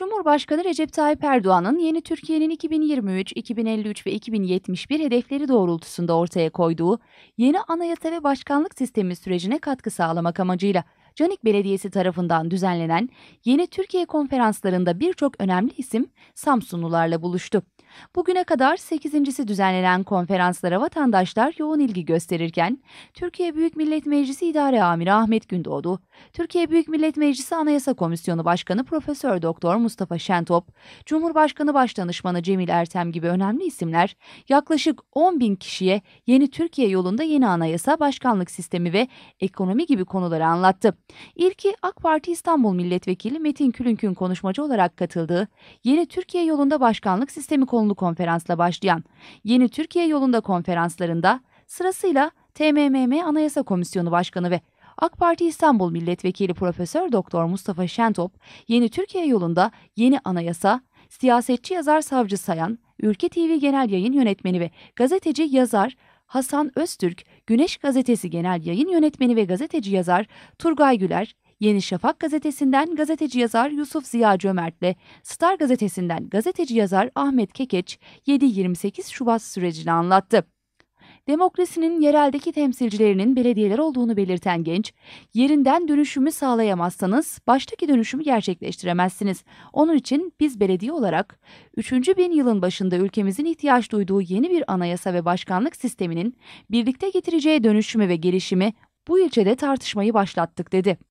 Cumhurbaşkanı Recep Tayyip Erdoğan'ın yeni Türkiye'nin 2023, 2053 ve 2071 hedefleri doğrultusunda ortaya koyduğu yeni anayasa ve başkanlık sistemi sürecine katkı sağlamak amacıyla Canik Belediyesi tarafından düzenlenen Yeni Türkiye konferanslarında birçok önemli isim Samsunlularla buluştu. Bugüne kadar 8.si düzenlenen konferanslara vatandaşlar yoğun ilgi gösterirken, Türkiye Büyük Millet Meclisi İdare Amiri Ahmet Gündoğdu, Türkiye Büyük Millet Meclisi Anayasa Komisyonu Başkanı Profesör Doktor Mustafa Şentop, Cumhurbaşkanı Başdanışmanı Cemil Ertem gibi önemli isimler yaklaşık 10 bin kişiye yeni Türkiye yolunda yeni anayasa, başkanlık sistemi ve ekonomi gibi konuları anlattı. İlki AK Parti İstanbul Milletvekili Metin Külünk'ün konuşmacı olarak katıldığı Yeni Türkiye Yolunda Başkanlık Sistemi konulu konferansla başlayan Yeni Türkiye Yolunda konferanslarında sırasıyla TMMM Anayasa Komisyonu Başkanı ve AK Parti İstanbul Milletvekili Profesör Doktor Mustafa Şentop, Yeni Türkiye Yolunda Yeni Anayasa, siyasetçi yazar savcı sayan, Ülke TV Genel Yayın Yönetmeni ve gazeteci yazar Hasan Öztürk, Güneş Gazetesi Genel Yayın Yönetmeni ve gazeteci yazar Turgay Güler, Yeni Şafak gazetesinden gazeteci yazar Yusuf Ziya Cömert'le, Star gazetesinden gazeteci yazar Ahmet Kekeç 7-28 Şubat sürecini anlattı demokrasinin yereldeki temsilcilerinin belediyeler olduğunu belirten Genç, yerinden dönüşümü sağlayamazsanız baştaki dönüşümü gerçekleştiremezsiniz. Onun için biz belediye olarak 3. bin yılın başında ülkemizin ihtiyaç duyduğu yeni bir anayasa ve başkanlık sisteminin birlikte getireceği dönüşümü ve gelişimi bu ilçede tartışmayı başlattık dedi.